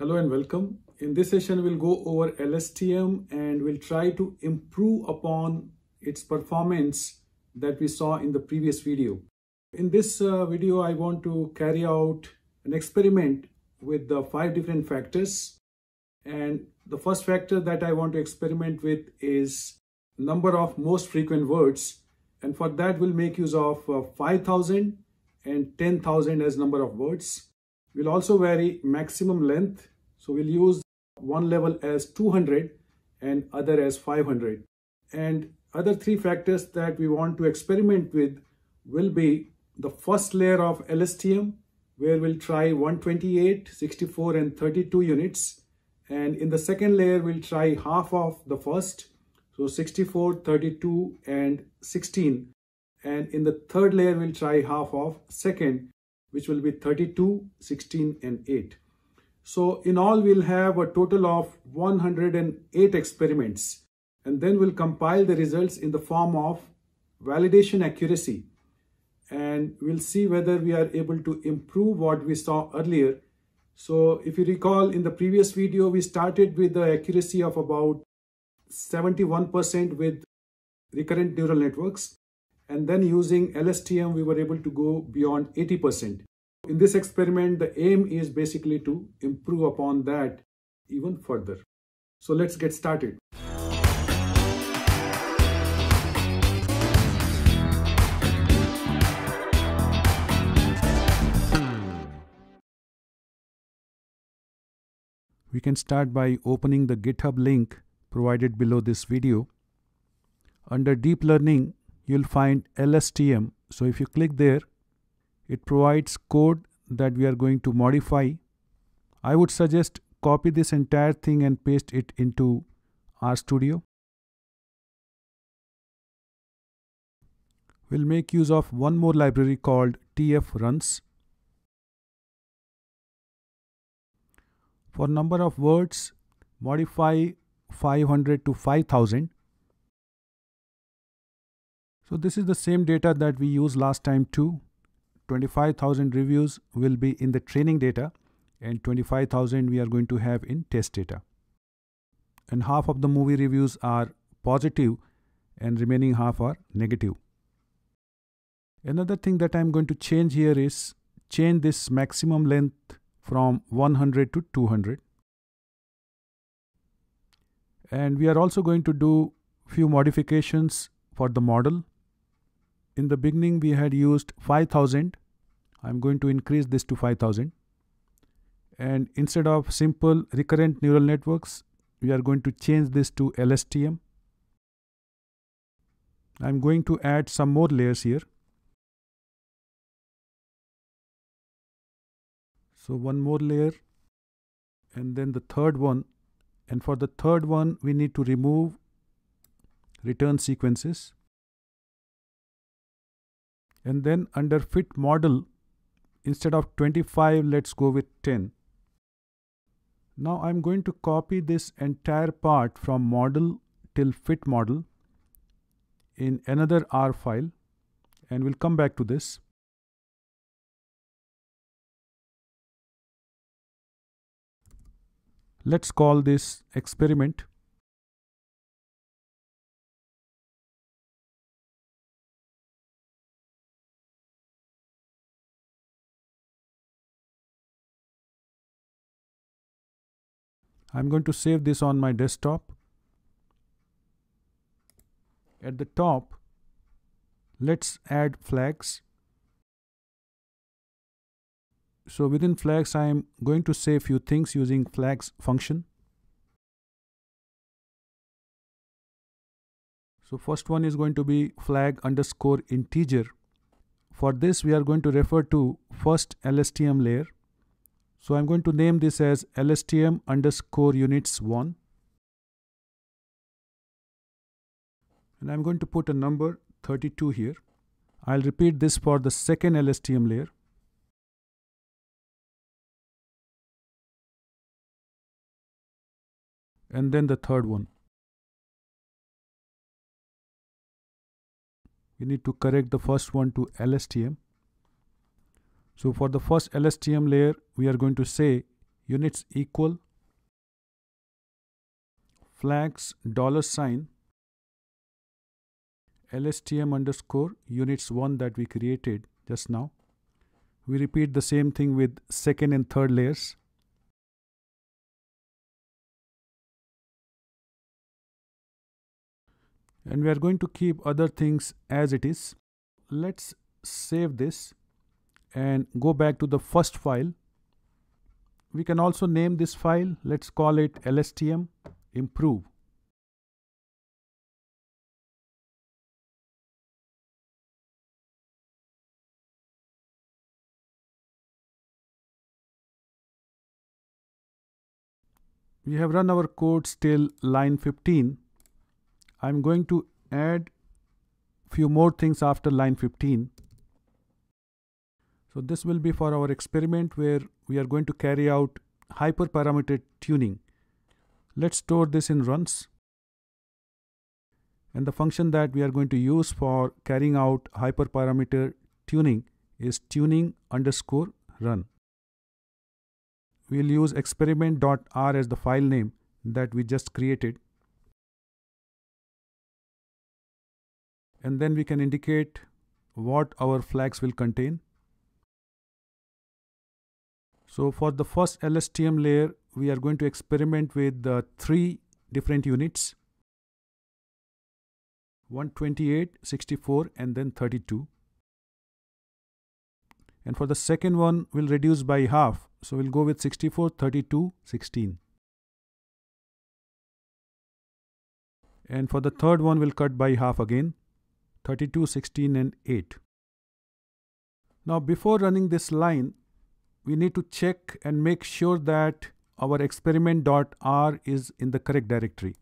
Hello and welcome. In this session, we'll go over LSTM and we'll try to improve upon its performance that we saw in the previous video. In this uh, video, I want to carry out an experiment with the five different factors. And the first factor that I want to experiment with is number of most frequent words. And for that, we'll make use of uh, 5,000 and 10,000 as number of words will also vary maximum length. So we'll use one level as 200 and other as 500. And other three factors that we want to experiment with will be the first layer of LSTM where we'll try 128, 64 and 32 units. And in the second layer, we'll try half of the first. So 64, 32 and 16. And in the third layer, we'll try half of second which will be 32, 16 and 8. So in all we'll have a total of 108 experiments and then we'll compile the results in the form of validation accuracy and we'll see whether we are able to improve what we saw earlier. So if you recall in the previous video we started with the accuracy of about 71% with recurrent neural networks and then using LSTM, we were able to go beyond 80%. In this experiment, the aim is basically to improve upon that even further. So let's get started. We can start by opening the GitHub link provided below this video. Under Deep Learning, you'll find LSTM. So if you click there, it provides code that we are going to modify. I would suggest copy this entire thing and paste it into RStudio. We'll make use of one more library called tfruns. For number of words, modify 500 to 5000 so this is the same data that we used last time too. 25,000 reviews will be in the training data and 25,000 we are going to have in test data. And half of the movie reviews are positive and remaining half are negative. Another thing that I'm going to change here is change this maximum length from 100 to 200. And we are also going to do few modifications for the model in the beginning we had used 5000 I'm going to increase this to 5000 and instead of simple recurrent neural networks we are going to change this to LSTM I'm going to add some more layers here so one more layer and then the third one and for the third one we need to remove return sequences and then under fit model instead of 25 let's go with 10 now I'm going to copy this entire part from model till fit model in another R file and we'll come back to this. Let's call this experiment I'm going to save this on my desktop. At the top, let's add flags. So within flags, I'm going to say few things using flags function. So first one is going to be flag underscore integer. For this, we are going to refer to first LSTM layer. So I'm going to name this as LSTM underscore units one. And I'm going to put a number 32 here. I'll repeat this for the second LSTM layer. And then the third one. We need to correct the first one to LSTM. So for the first LSTM layer, we are going to say units equal flags dollar sign LSTM underscore units one that we created just now. We repeat the same thing with second and third layers. and we are going to keep other things as it is. Let's save this and go back to the first file. We can also name this file. Let's call it LSTM improve. we have run our codes till line 15. I'm going to add few more things after line 15. So this will be for our experiment where we are going to carry out hyperparameter tuning. Let's store this in runs. And the function that we are going to use for carrying out hyperparameter tuning is tuning underscore run. We'll use experiment.r as the file name that we just created. And then we can indicate what our flags will contain. So for the first LSTM layer, we are going to experiment with the three different units. 128, 64 and then 32. And for the second one, we'll reduce by half. So we'll go with 64, 32, 16. And for the third one, we'll cut by half again, 32, 16 and 8. Now before running this line, we need to check and make sure that our experiment.r is in the correct directory.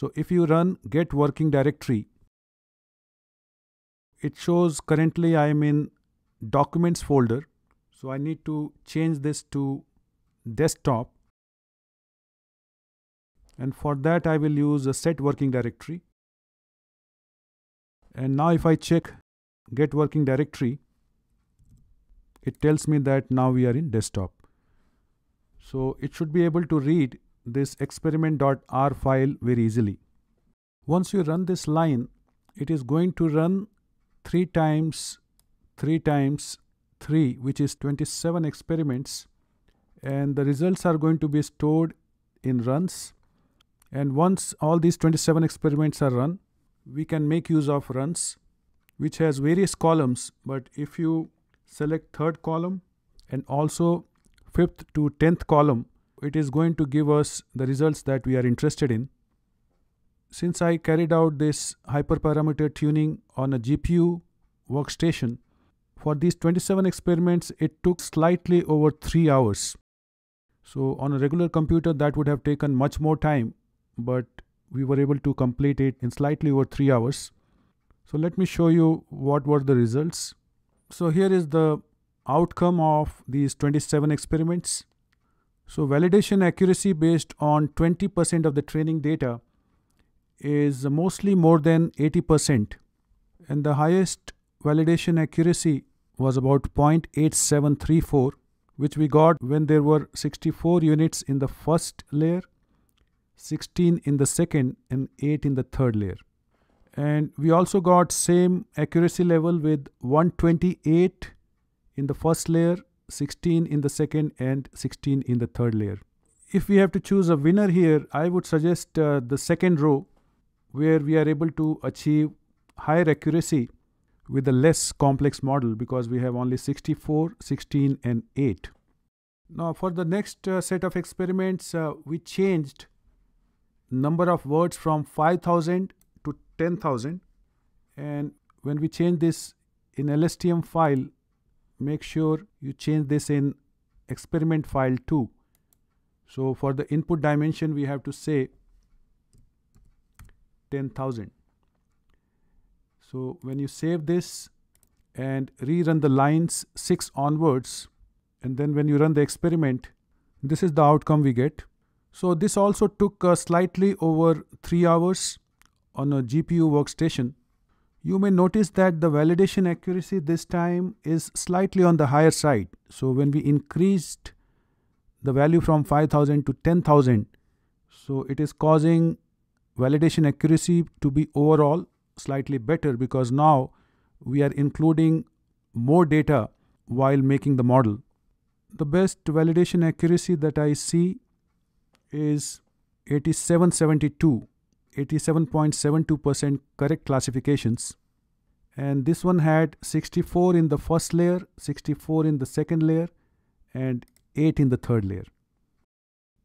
So if you run get working directory, it shows currently I am in documents folder. So I need to change this to desktop. And for that, I will use a set working directory. And now if I check get working directory, it tells me that now we are in desktop. So it should be able to read this experiment.r file very easily. Once you run this line, it is going to run 3 times 3 times 3 which is 27 experiments and the results are going to be stored in runs and once all these 27 experiments are run we can make use of runs which has various columns but if you select third column and also fifth to 10th column, it is going to give us the results that we are interested in. Since I carried out this hyperparameter tuning on a GPU workstation, for these 27 experiments, it took slightly over three hours. So on a regular computer, that would have taken much more time, but we were able to complete it in slightly over three hours. So let me show you what were the results. So here is the outcome of these 27 experiments. So validation accuracy based on 20% of the training data is mostly more than 80% and the highest validation accuracy was about 0.8734 which we got when there were 64 units in the first layer, 16 in the second and 8 in the third layer and we also got same accuracy level with 128 in the first layer 16 in the second and 16 in the third layer if we have to choose a winner here i would suggest uh, the second row where we are able to achieve higher accuracy with a less complex model because we have only 64 16 and 8 now for the next uh, set of experiments uh, we changed number of words from 5000 10,000 and when we change this in LSTM file make sure you change this in experiment file 2. So for the input dimension we have to say 10,000. So when you save this and rerun the lines 6 onwards and then when you run the experiment this is the outcome we get. So this also took uh, slightly over 3 hours on a GPU workstation, you may notice that the validation accuracy this time is slightly on the higher side. So when we increased the value from 5000 to 10,000, so it is causing validation accuracy to be overall slightly better because now we are including more data while making the model. The best validation accuracy that I see is 8772 87.72% correct classifications and this one had 64 in the first layer 64 in the second layer and 8 in the third layer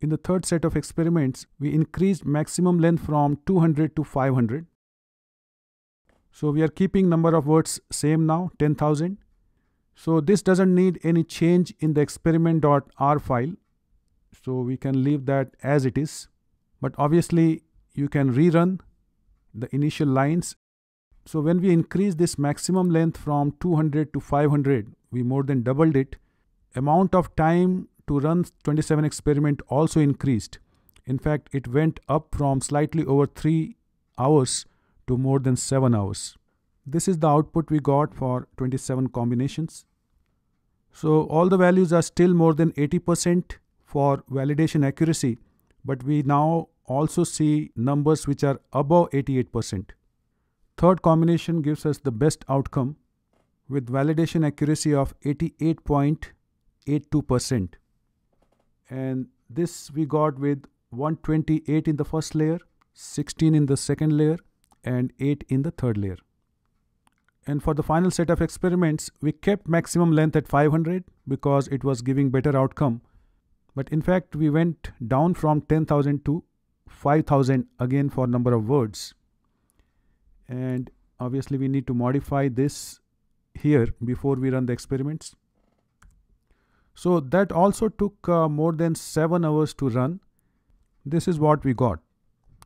in the third set of experiments we increased maximum length from 200 to 500 so we are keeping number of words same now 10000 so this doesn't need any change in the experiment.r file so we can leave that as it is but obviously you can rerun the initial lines. So when we increase this maximum length from 200 to 500, we more than doubled it. Amount of time to run 27 experiment also increased. In fact, it went up from slightly over 3 hours to more than 7 hours. This is the output we got for 27 combinations. So all the values are still more than 80% for validation accuracy, but we now also see numbers which are above 88%. Third combination gives us the best outcome with validation accuracy of 88.82%. And this we got with 128 in the first layer, 16 in the second layer, and 8 in the third layer. And for the final set of experiments, we kept maximum length at 500 because it was giving better outcome. But in fact, we went down from 10,000 to 5000 again for number of words and obviously we need to modify this here before we run the experiments. So that also took uh, more than 7 hours to run. This is what we got.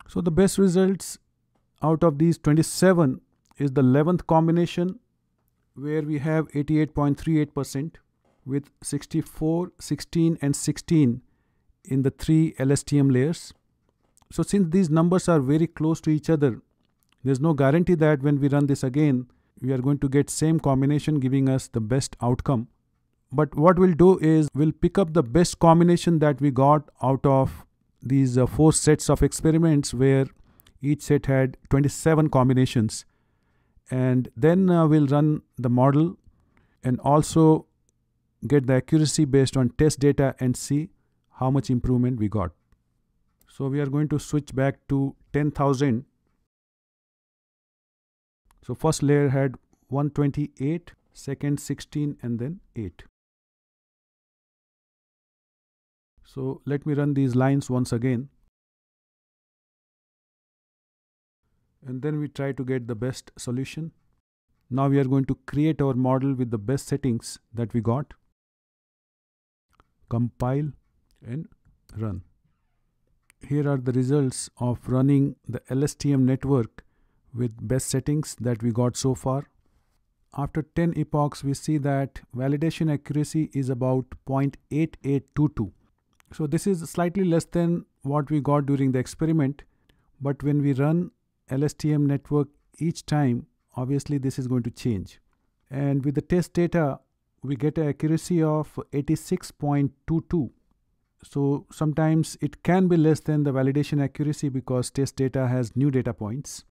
So the best results out of these 27 is the 11th combination where we have 88.38% with 64, 16 and 16 in the three LSTM layers. So since these numbers are very close to each other, there's no guarantee that when we run this again, we are going to get same combination giving us the best outcome. But what we'll do is we'll pick up the best combination that we got out of these uh, four sets of experiments where each set had 27 combinations. And then uh, we'll run the model and also get the accuracy based on test data and see how much improvement we got. So we are going to switch back to 10,000. So first layer had 128, second 16 and then 8. So let me run these lines once again. And then we try to get the best solution. Now we are going to create our model with the best settings that we got. Compile and run here are the results of running the LSTM network with best settings that we got so far. After 10 epochs, we see that validation accuracy is about 0.8822. So this is slightly less than what we got during the experiment. But when we run LSTM network each time, obviously this is going to change. And with the test data, we get an accuracy of 86.22 so sometimes it can be less than the validation accuracy because test data has new data points.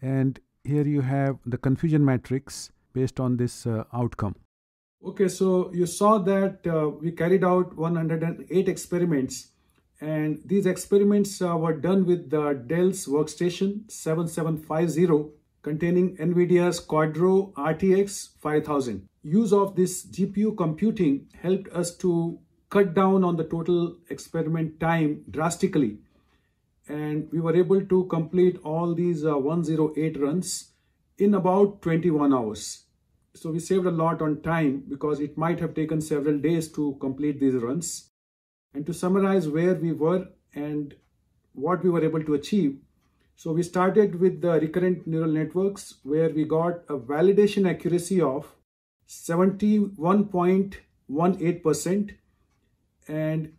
And here you have the confusion matrix based on this uh, outcome. Okay, so you saw that uh, we carried out 108 experiments and these experiments uh, were done with the Dell's workstation 7750 containing NVIDIA's Quadro RTX 5000. Use of this GPU computing helped us to cut down on the total experiment time drastically and we were able to complete all these uh, 108 runs in about 21 hours. So we saved a lot on time because it might have taken several days to complete these runs. And to summarize where we were and what we were able to achieve. So we started with the recurrent neural networks where we got a validation accuracy of 71.18% and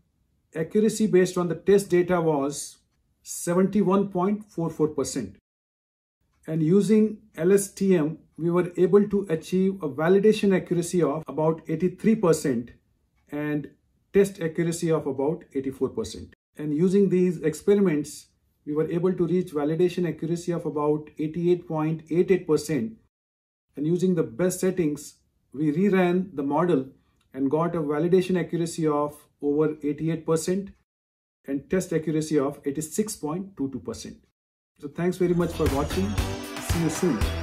accuracy based on the test data was 71.44%. And using LSTM, we were able to achieve a validation accuracy of about 83% and test accuracy of about 84%. And using these experiments, we were able to reach validation accuracy of about 88.88%. And using the best settings, we reran the model and got a validation accuracy of over 88% and test accuracy of 86.22%. So thanks very much for watching. See you soon.